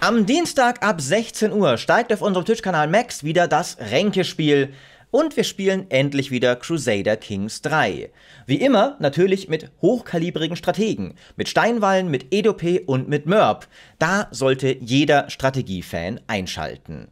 Am Dienstag ab 16 Uhr steigt auf unserem Twitch-Kanal Max wieder das Ränkespiel und wir spielen endlich wieder Crusader Kings 3. Wie immer natürlich mit hochkalibrigen Strategen, mit Steinwallen, mit Edope und mit Mörb. Da sollte jeder Strategiefan einschalten.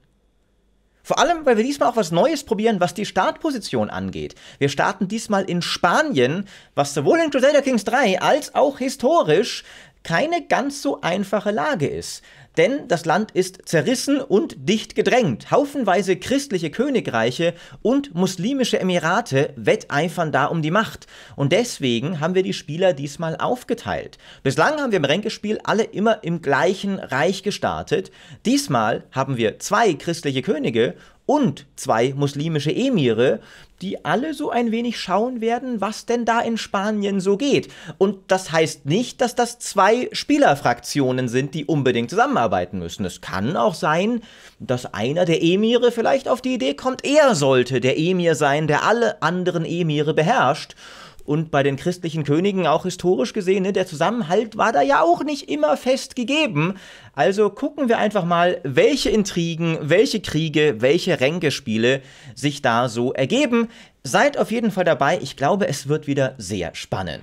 Vor allem, weil wir diesmal auch was Neues probieren, was die Startposition angeht. Wir starten diesmal in Spanien, was sowohl in Crusader Kings 3 als auch historisch keine ganz so einfache Lage ist. Denn das Land ist zerrissen und dicht gedrängt. Haufenweise christliche Königreiche und muslimische Emirate wetteifern da um die Macht. Und deswegen haben wir die Spieler diesmal aufgeteilt. Bislang haben wir im Ränkespiel alle immer im gleichen Reich gestartet. Diesmal haben wir zwei christliche Könige und zwei muslimische Emire, die alle so ein wenig schauen werden, was denn da in Spanien so geht. Und das heißt nicht, dass das zwei Spielerfraktionen sind, die unbedingt zusammenarbeiten müssen. Es kann auch sein, dass einer der Emire vielleicht auf die Idee kommt, er sollte der Emir sein, der alle anderen Emire beherrscht und bei den christlichen Königen auch historisch gesehen, ne, der Zusammenhalt war da ja auch nicht immer fest gegeben. Also gucken wir einfach mal, welche Intrigen, welche Kriege, welche Ränkespiele sich da so ergeben. Seid auf jeden Fall dabei, ich glaube, es wird wieder sehr spannend.